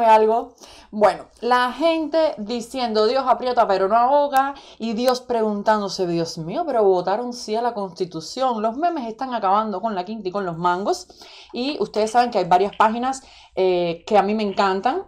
algo. Bueno, la gente diciendo Dios aprieta pero no ahoga y Dios preguntándose, Dios mío, pero votaron sí a la constitución. Los memes están acabando con la quinta y con los mangos. Y ustedes saben que hay varias páginas eh, que a mí me encantan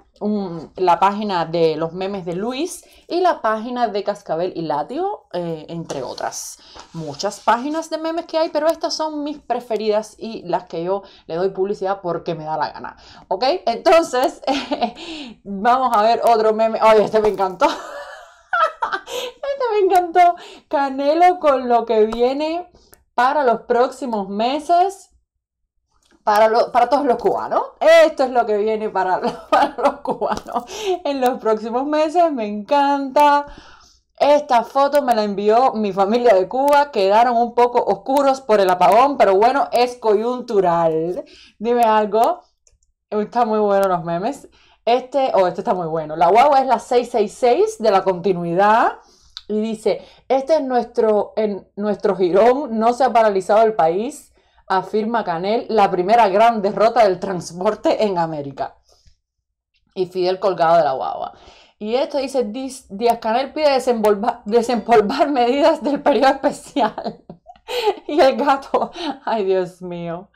la página de los memes de Luis y la página de Cascabel y Latio, eh, entre otras. Muchas páginas de memes que hay, pero estas son mis preferidas y las que yo le doy publicidad porque me da la gana. ¿Ok? Entonces, vamos a ver otro meme. ¡Ay, este me encantó! este me encantó. Canelo con lo que viene para los próximos meses para, todos los cubanos. Esto es lo que viene para, los cubanos en los próximos meses. Me encanta. Esta foto me la envió mi familia de Cuba. Quedaron un poco oscuros por el apagón, pero bueno, es coyuntural. Dime algo. Está muy bueno los memes. Este, o oh, este está muy bueno. La guagua es la 666 de la continuidad. Y dice, este es nuestro, en nuestro girón, no se ha paralizado el país afirma Canel, la primera gran derrota del transporte en América. Y Fidel colgado de la guagua. Y esto dice, Díaz Canel pide desempolvar medidas del periodo especial. y el gato, ay Dios mío.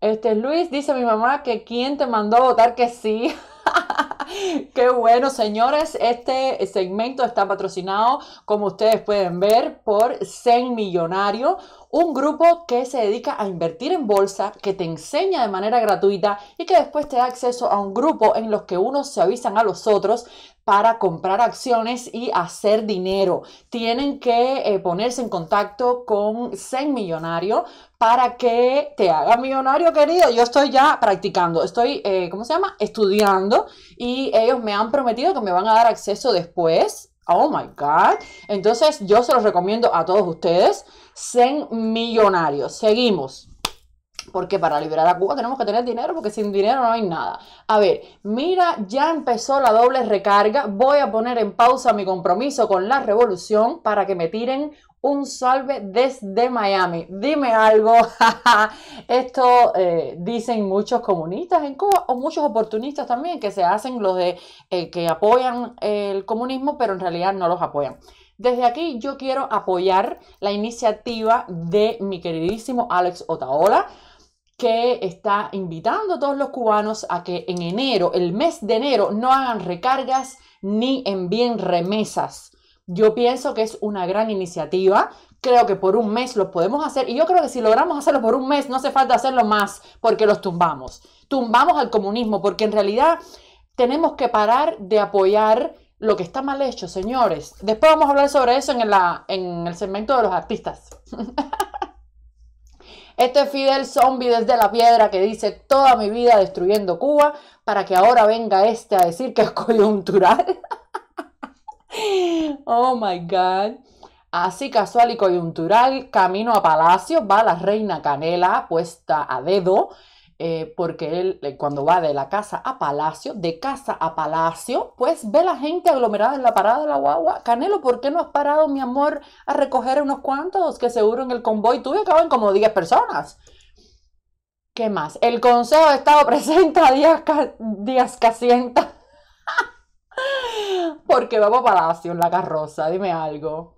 Este Luis dice mi mamá que quién te mandó a votar que sí. Qué bueno, señores. Este segmento está patrocinado, como ustedes pueden ver, por Zen Millonario, un grupo que se dedica a invertir en bolsa, que te enseña de manera gratuita y que después te da acceso a un grupo en los que unos se avisan a los otros para comprar acciones y hacer dinero. Tienen que eh, ponerse en contacto con Zen Millonario para que te haga millonario, querido. Yo estoy ya practicando, estoy, eh, ¿cómo se llama? Estudiando y ellos me han prometido que me van a dar acceso después Oh my God. Entonces, yo se los recomiendo a todos ustedes. Zen Millonario. Seguimos. Porque para liberar a Cuba tenemos que tener dinero, porque sin dinero no hay nada. A ver, mira, ya empezó la doble recarga. Voy a poner en pausa mi compromiso con la revolución para que me tiren un salve desde Miami. Dime algo. Esto eh, dicen muchos comunistas en Cuba o muchos oportunistas también que se hacen los de eh, que apoyan el comunismo, pero en realidad no los apoyan. Desde aquí yo quiero apoyar la iniciativa de mi queridísimo Alex Otaola que está invitando a todos los cubanos a que en enero, el mes de enero, no hagan recargas ni envíen remesas. Yo pienso que es una gran iniciativa. Creo que por un mes lo podemos hacer. Y yo creo que si logramos hacerlo por un mes, no hace falta hacerlo más porque los tumbamos. Tumbamos al comunismo porque en realidad tenemos que parar de apoyar lo que está mal hecho, señores. Después vamos a hablar sobre eso en, en el segmento de los artistas. Este Fidel Zombie desde la piedra que dice toda mi vida destruyendo Cuba para que ahora venga este a decir que es coyuntural. oh my God. Así casual y coyuntural, camino a Palacio, va la reina Canela puesta a dedo eh, porque él eh, cuando va de la casa a palacio, de casa a palacio, pues ve la gente aglomerada en la parada de la guagua. Canelo, ¿por qué no has parado, mi amor, a recoger unos cuantos? Que seguro en el convoy tuyo acaban como 10 personas. ¿Qué más? El Consejo de Estado presenta a Díaz, Casienta. porque vamos a palacio en la carroza, dime algo.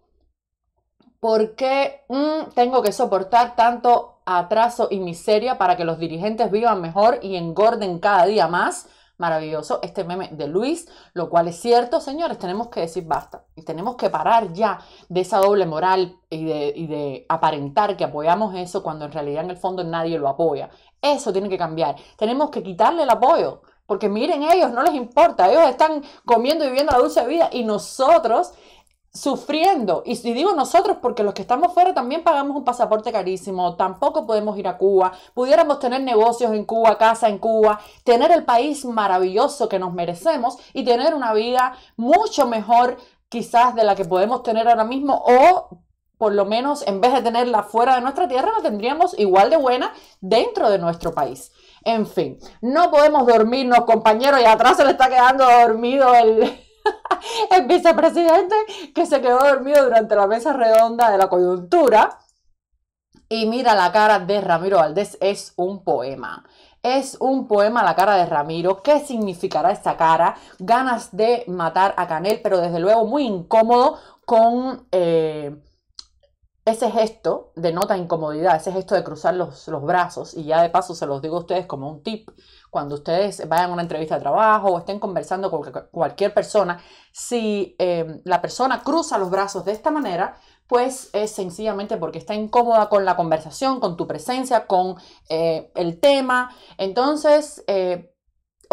¿Por qué mm, tengo que soportar tanto atraso y miseria para que los dirigentes vivan mejor y engorden cada día más. Maravilloso este meme de Luis, lo cual es cierto, señores, tenemos que decir basta y tenemos que parar ya de esa doble moral y de, y de aparentar que apoyamos eso cuando en realidad en el fondo nadie lo apoya. Eso tiene que cambiar. Tenemos que quitarle el apoyo. Porque miren, ellos no les importa, ellos están comiendo y viviendo la dulce vida y nosotros sufriendo. Y, si digo nosotros porque los que estamos fuera también pagamos un pasaporte carísimo, tampoco podemos ir a Cuba, pudiéramos tener negocios en Cuba, casa en Cuba, tener el país maravilloso que nos merecemos y tener una vida mucho mejor quizás de la que podemos tener ahora mismo o por lo menos en vez de tenerla fuera de nuestra tierra, la tendríamos igual de buena dentro de nuestro país. En fin, no podemos dormirnos, compañeros, y atrás se le está quedando dormido el, el vicepresidente que se quedó dormido durante la mesa redonda de la coyuntura. Y mira la cara de Ramiro Valdés, es un poema. Es un poema la cara de Ramiro. ¿Qué significará esa cara? Ganas de matar a Canel, pero desde luego muy incómodo con... Eh, ese gesto denota incomodidad, ese gesto de cruzar los, brazos, y ya de paso se los digo a ustedes como un tip, cuando ustedes vayan a una entrevista de trabajo o estén conversando con cualquier persona, si em, la persona cruza los brazos de esta manera, pues es sencillamente porque está incómoda con la conversación, con tu presencia, con eh, el tema. Entonces, eh,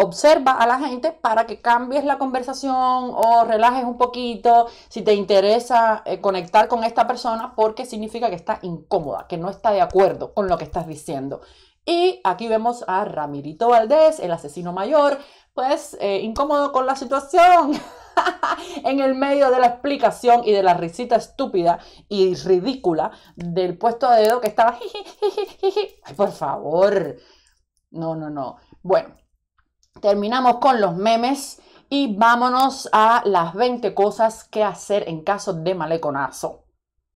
observa a la gente para que cambies la conversación o relajes un poquito si te interesa eh, conectar con esta persona porque significa que está incómoda, que no está de acuerdo con lo que estás diciendo. Y aquí vemos a Ramirito Valdés, el asesino mayor, pues eh, incómodo con la situación. en el medio de la explicación y de la risita estúpida y ridícula del puesto de dedo que estaba. Ay, por favor. No, no, no. Bueno, terminamos con los memes y vámonos a las 20 cosas que hacer en caso de maleconazo.